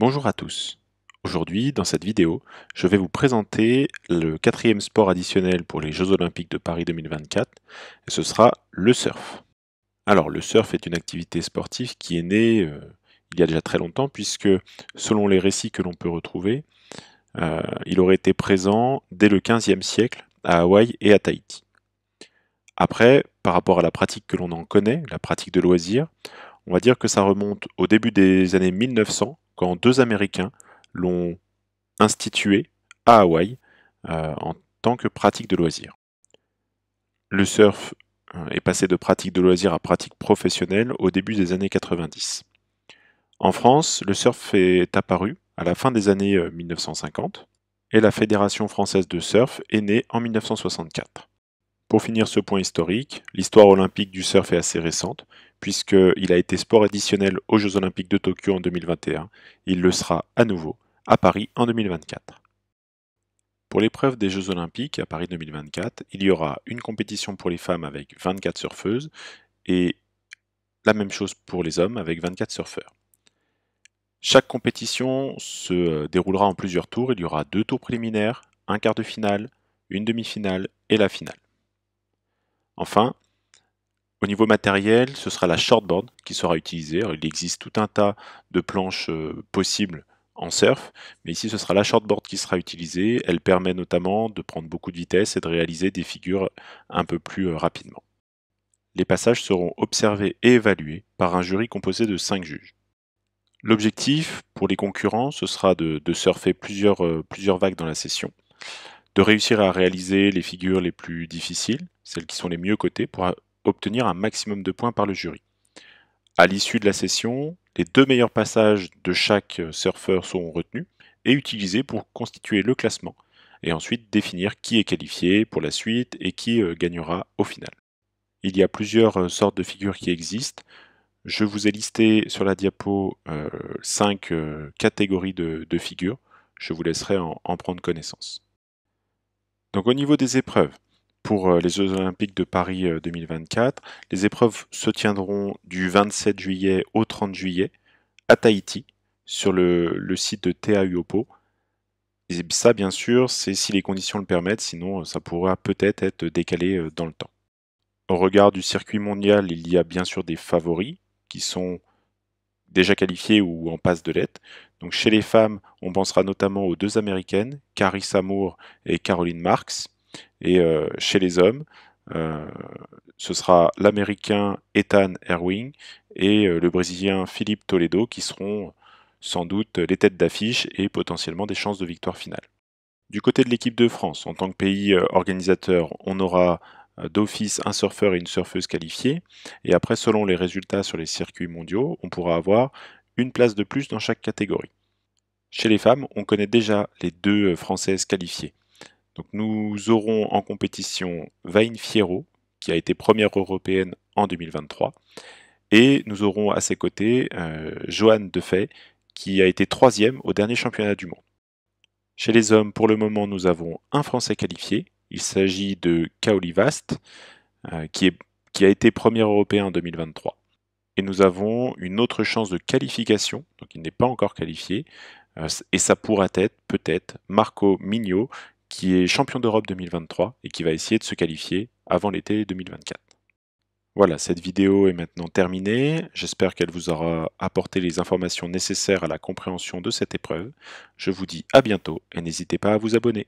Bonjour à tous. Aujourd'hui, dans cette vidéo, je vais vous présenter le quatrième sport additionnel pour les Jeux Olympiques de Paris 2024, et ce sera le surf. Alors, le surf est une activité sportive qui est née euh, il y a déjà très longtemps, puisque selon les récits que l'on peut retrouver, euh, il aurait été présent dès le 15e siècle à Hawaï et à Tahiti. Après, par rapport à la pratique que l'on en connaît, la pratique de loisirs, on va dire que ça remonte au début des années 1900 quand deux Américains l'ont institué à Hawaï euh, en tant que pratique de loisir. Le surf euh, est passé de pratique de loisir à pratique professionnelle au début des années 90. En France, le surf est apparu à la fin des années 1950 euh, et la Fédération française de surf est née en 1964. Pour finir ce point historique, l'histoire olympique du surf est assez récente puisqu'il a été sport additionnel aux Jeux Olympiques de Tokyo en 2021. Il le sera à nouveau à Paris en 2024. Pour l'épreuve des Jeux Olympiques à Paris 2024, il y aura une compétition pour les femmes avec 24 surfeuses et la même chose pour les hommes avec 24 surfeurs. Chaque compétition se euh, déroulera en plusieurs tours. Il y aura deux tours préliminaires, un quart de finale, une demi-finale et la finale. Enfin, au niveau matériel, ce sera la shortboard qui sera utilisée. il existe tout un tas de planches euh, possibles en surf, mais ici ce sera la shortboard qui sera utilisée. Elle permet notamment de prendre beaucoup de vitesse et de réaliser des figures un peu plus euh, rapidement. Les passages seront observés et évalués par un jury composé de 5 juges. L'objectif pour les concurrents, ce sera de, surfer plusieurs, euh, plusieurs vagues dans la session, de réussir à réaliser les figures les plus difficiles, celles qui sont les mieux cotées, pour obtenir un maximum de points par le jury. À l'issue de la session, les deux meilleurs passages de chaque euh, surfeur seront retenus et utilisés pour constituer le classement et ensuite définir qui est qualifié pour la suite et qui euh, gagnera au final. Il y a plusieurs euh, sortes de figures qui existent. Je vous ai listé sur la diapo 5 catégories de, figures. Je vous laisserai en prendre connaissance. Donc au niveau des épreuves, pour euh, les Jeux Olympiques de Paris 2024. Euh, les épreuves se tiendront du 27 juillet au 30 juillet à Tahiti, sur le, site de T.A.U.O.P.O. Et ça, bien sûr, c'est si les conditions le permettent, sinon euh, ça pourra peut-être être décalé dans le temps. Au regard du circuit mondial, il y a bien sûr des favoris qui sont déjà qualifiés ou en passe de l'être. Donc chez les femmes, on pensera notamment aux deux américaines, Carissa Moore et Caroline Marx. Et euh, chez les hommes, euh, ce sera l'Américain Ethan Erwing et euh, le Brésilien Philippe Toledo qui seront sans doute les têtes d'affiche et potentiellement des chances de victoire finale. Du côté de l'équipe de France, en tant que pays organisateur, on aura d'office un surfeur et une surfeuse qualifiés. Et après, selon les résultats sur les circuits mondiaux, on pourra avoir une place de plus dans chaque catégorie. Chez les femmes, on connaît déjà les deux Françaises qualifiées nous aurons en compétition Vain Fierro, qui a été première européenne en 2023. Et nous aurons à ses côtés Joanne euh, Johan Defay, qui a été troisième au dernier championnat du monde. Chez les hommes, pour le moment, nous avons un Français qualifié. Il s'agit de Kaoli Vast, euh, qui, a été premier européen en 2023. Et nous avons une autre chance de qualification, donc il n'est pas encore qualifié, euh, et ça pourra être peut-être Marco Migno qui est champion d'Europe 2023 et qui va essayer de se qualifier avant l'été 2024. Voilà, cette vidéo est maintenant terminée. J'espère qu'elle vous aura apporté les informations nécessaires à la compréhension de cette épreuve. Je vous dis à bientôt et n'hésitez pas à vous abonner.